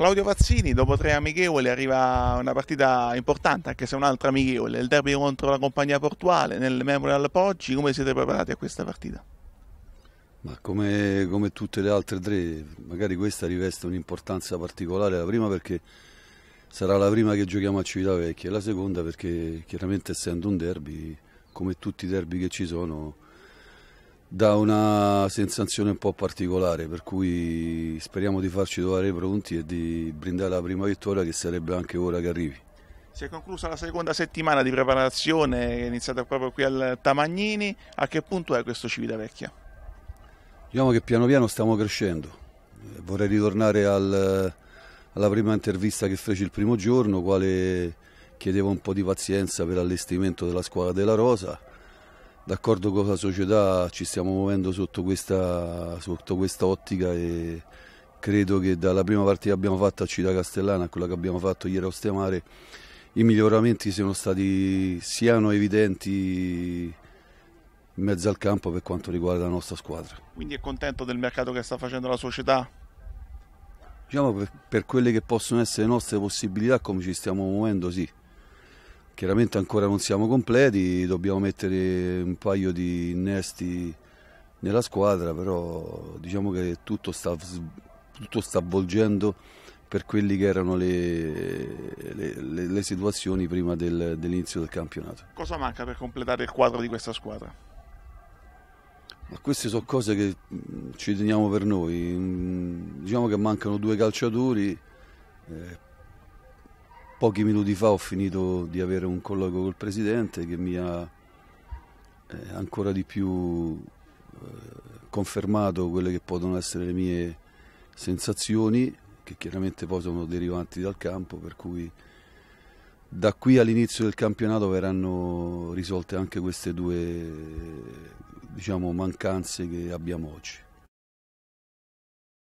Claudio Pazzini, dopo tre amichevoli, arriva una partita importante, anche se un'altra amichevole, il derby contro la compagnia portuale nel Memorial Poggi. Come siete preparati a questa partita? Ma come, come tutte le altre tre, magari questa riveste un'importanza particolare, la prima perché sarà la prima che giochiamo a Civitavecchia e la seconda perché chiaramente essendo un derby, come tutti i derby che ci sono, da una sensazione un po' particolare, per cui speriamo di farci trovare pronti e di brindare la prima vittoria che sarebbe anche ora che arrivi. Si è conclusa la seconda settimana di preparazione iniziata proprio qui al Tamagnini, a che punto è questo Civitavecchia? Diciamo che piano piano stiamo crescendo, vorrei ritornare al, alla prima intervista che feci il primo giorno, quale chiedevo un po' di pazienza per l'allestimento della squadra della Rosa, d'accordo con la società ci stiamo muovendo sotto questa, sotto questa ottica e credo che dalla prima partita che abbiamo fatto a Città Castellana a quella che abbiamo fatto ieri a Ostemare i miglioramenti siano stati siano evidenti in mezzo al campo per quanto riguarda la nostra squadra. Quindi è contento del mercato che sta facendo la società? Diciamo per, per quelle che possono essere le nostre possibilità come ci stiamo muovendo sì. Chiaramente ancora non siamo completi, dobbiamo mettere un paio di innesti nella squadra, però diciamo che tutto sta, tutto sta avvolgendo per quelle che erano le, le, le, le situazioni prima del, dell'inizio del campionato. Cosa manca per completare il quadro di questa squadra? Ma queste sono cose che mm, ci teniamo per noi, mm, diciamo che mancano due calciatori, eh, Pochi minuti fa ho finito di avere un colloquio col Presidente che mi ha eh, ancora di più eh, confermato quelle che possono essere le mie sensazioni, che chiaramente poi sono derivanti dal campo, per cui da qui all'inizio del campionato verranno risolte anche queste due diciamo, mancanze che abbiamo oggi.